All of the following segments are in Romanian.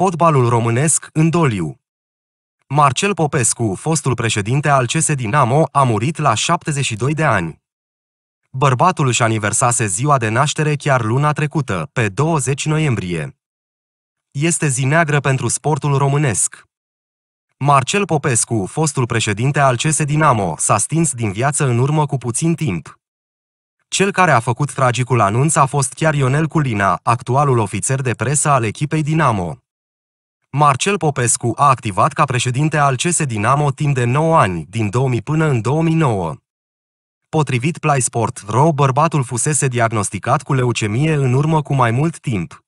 Fotbalul românesc în doliu Marcel Popescu, fostul președinte al CS Dinamo, a murit la 72 de ani. Bărbatul își aniversase ziua de naștere chiar luna trecută, pe 20 noiembrie. Este zi neagră pentru sportul românesc. Marcel Popescu, fostul președinte al CS Dinamo, s-a stins din viață în urmă cu puțin timp. Cel care a făcut tragicul anunț a fost chiar Ionel Culina, actualul ofițer de presă al echipei Dinamo. Marcel Popescu a activat ca președinte al CS Dinamo timp de 9 ani, din 2000 până în 2009. Potrivit PlaySport, Ro, bărbatul fusese diagnosticat cu leucemie în urmă cu mai mult timp.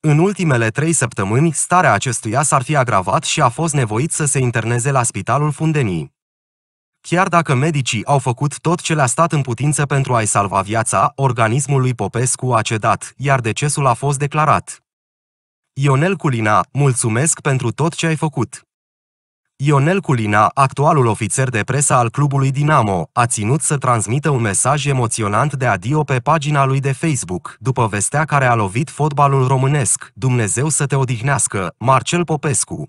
În ultimele trei săptămâni, starea acestuia s-ar fi agravat și a fost nevoit să se interneze la Spitalul Fundenii. Chiar dacă medicii au făcut tot ce le-a stat în putință pentru a-i salva viața, organismul lui Popescu a cedat, iar decesul a fost declarat. Ionel Culina, mulțumesc pentru tot ce ai făcut. Ionel Culina, actualul ofițer de presă al clubului Dinamo, a ținut să transmită un mesaj emoționant de adio pe pagina lui de Facebook, după vestea care a lovit fotbalul românesc, Dumnezeu să te odihnească, Marcel Popescu.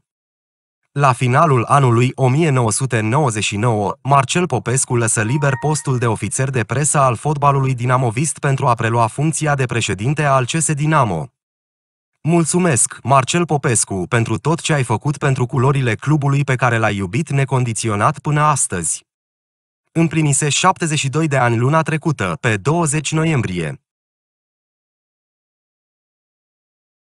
La finalul anului 1999, Marcel Popescu lăsă liber postul de ofițer de presă al fotbalului dinamovist pentru a prelua funcția de președinte al CS Dinamo. Mulțumesc, Marcel Popescu, pentru tot ce ai făcut pentru culorile clubului pe care l-ai iubit necondiționat până astăzi. Împlinise 72 de ani luna trecută, pe 20 noiembrie.